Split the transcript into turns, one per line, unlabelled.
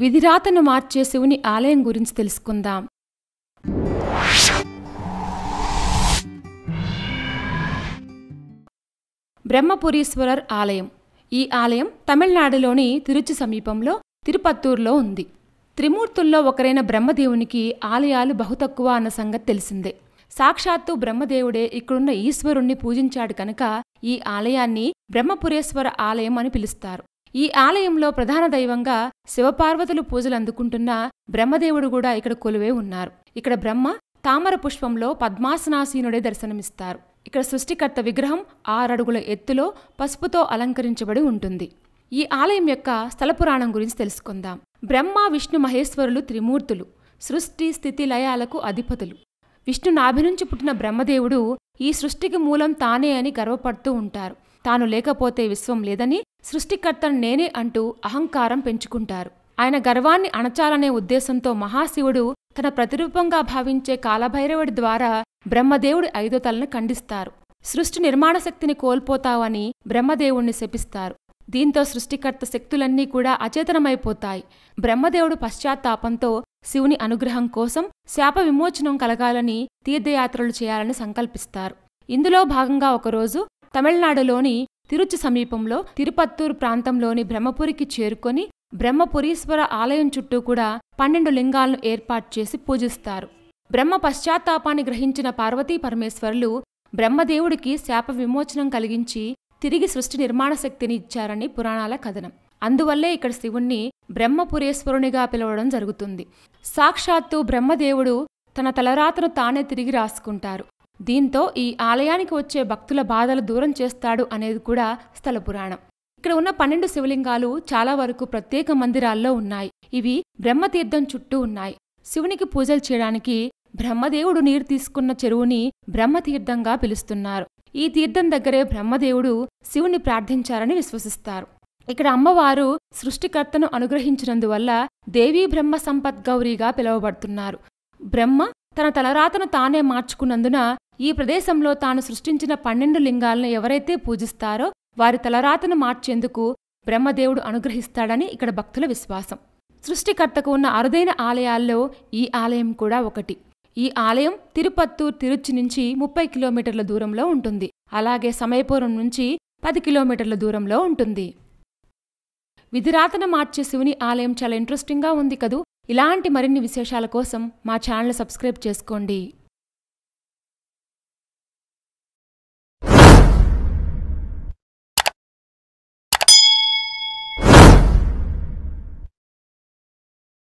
విధిరాతను మార్చే శివుని ఆలయం గురించి తెలుసుకుందాం బ్రహ్మపురీశ్వరర్ ఆలయం ఈ ఆలయం తమిళనాడులోని తిరుచి సమీపంలో తిరుపత్తూరులో ఉంది త్రిమూర్తుల్లో ఒకరైన బ్రహ్మదేవునికి ఆలయాలు బహు తక్కువ అన్న సంగతి తెలిసిందే సాక్షాత్తు బ్రహ్మదేవుడే ఇక్కడున్న ఈశ్వరుణ్ణి పూజించాడు కనుక ఈ ఆలయాన్ని బ్రహ్మపురేశ్వర ఆలయం అని పిలుస్తారు ఈ ఆలయంలో ప్రధాన దైవంగా శివపార్వతులు పూజలు అందుకుంటున్న బ్రహ్మదేవుడు కూడా ఇక్కడ కొలువే ఉన్నారు ఇక్కడ బ్రహ్మ తామర పుష్పంలో పద్మాసనాసీనుడే దర్శనమిస్తారు ఇక్కడ సృష్టికర్త విగ్రహం ఆరడుగుల ఎత్తులో పసుపుతో అలంకరించబడి ఉంటుంది ఈ ఆలయం యొక్క స్థలపురాణం గురించి తెలుసుకుందాం బ్రహ్మ విష్ణు మహేశ్వరులు త్రిమూర్తులు సృష్టి స్థితి లయాలకు అధిపతులు విష్ణు నాభి నుంచి పుట్టిన బ్రహ్మదేవుడు ఈ సృష్టికి మూలం తానే అని గర్వపడుతూ ఉంటారు తాను లేకపోతే విశ్వం లేదని సృష్టికర్తను నేనే అంటూ అహంకారం పెంచుకుంటారు ఆయన గర్వాన్ని అణచాలనే ఉద్దేశంతో మహాశివుడు తన ప్రతిరూపంగా భావించే కాలభైరవుడి ద్వారా బ్రహ్మదేవుడి ఐదో తలను ఖండిస్తారు సృష్టి నిర్మాణ శక్తిని కోల్పోతావని బ్రహ్మదేవుణ్ణి శపిస్తారు దీంతో సృష్టికర్త శక్తులన్నీ కూడా అచేతనమైపోతాయి బ్రహ్మదేవుడు పశ్చాత్తాపంతో శివుని అనుగ్రహం కోసం శాప విమోచనం కలగాలని తీర్థయాత్రలు చేయాలని సంకల్పిస్తారు ఇందులో భాగంగా ఒకరోజు తమిళనాడులోని తిరుచి సమీపంలో తిరుపత్తూరు ప్రాంతంలోని బ్రహ్మపురికి చేరుకొని బ్రహ్మపురీశ్వర ఆలయం చుట్టూ కూడా పన్నెండు లింగాలను ఏర్పాటు చేసి పూజిస్తారు బ్రహ్మ పశ్చాత్తాపాన్ని గ్రహించిన పార్వతీ పరమేశ్వరులు బ్రహ్మదేవుడికి శాప విమోచనం కలిగించి తిరిగి సృష్టి నిర్మాణ శక్తిని ఇచ్చారని పురాణాల కథనం అందువల్లే ఇక్కడ శివుణ్ణి బ్రహ్మపురేశ్వరునిగా పిలవడం జరుగుతుంది సాక్షాత్తు బ్రహ్మదేవుడు తన తలరాతను తానే తిరిగి రాసుకుంటారు దీంతో ఈ ఆలయానికి వచ్చే భక్తుల బాధలు దూరం చేస్తాడు అనేది కూడా స్థల పురాణం ఇక్కడ ఉన్న పన్నెండు శివలింగాలు చాలా వరకు ప్రత్యేక మందిరాల్లో ఉన్నాయి ఇవి బ్రహ్మతీర్థం చుట్టూ ఉన్నాయి శివునికి పూజలు చేయడానికి బ్రహ్మదేవుడు నీరు తీసుకున్న చెరువుని బ్రహ్మతీర్థంగా పిలుస్తున్నారు ఈ తీర్థం దగ్గరే బ్రహ్మదేవుడు శివుని ప్రార్థించారని విశ్వసిస్తారు ఇక్కడ అమ్మవారు సృష్టికర్తను అనుగ్రహించినందువల్ల దేవీ బ్రహ్మ సంపద్గౌరీగా పిలువబడుతున్నారు బ్రహ్మ తన తలరాతను తానే మార్చుకున్నందున ఈ ప్రదేశంలో తాను సృష్టించిన పన్నెండు లింగాలను ఎవరైతే పూజిస్తారో వారి తలరాతను మార్చేందుకు బ్రహ్మదేవుడు అనుగ్రహిస్తాడని ఇక్కడ భక్తుల విశ్వాసం సృష్టికర్తకు ఉన్న అరుదైన ఆలయాల్లో ఈ ఆలయం కూడా ఒకటి ఈ ఆలయం తిరుపత్తూర్ తిరుచి నుంచి ముప్పై కిలోమీటర్ల దూరంలో ఉంటుంది అలాగే సమయపురం నుంచి పది కిలోమీటర్ల దూరంలో ఉంటుంది విధిరాతన మార్చే శివుని ఆలయం చాలా ఇంట్రెస్టింగ్గా ఉంది కదూ ఇలాంటి మరిన్ని విశేషాల కోసం మా ఛానల్ సబ్స్క్రైబ్ చేసుకోండి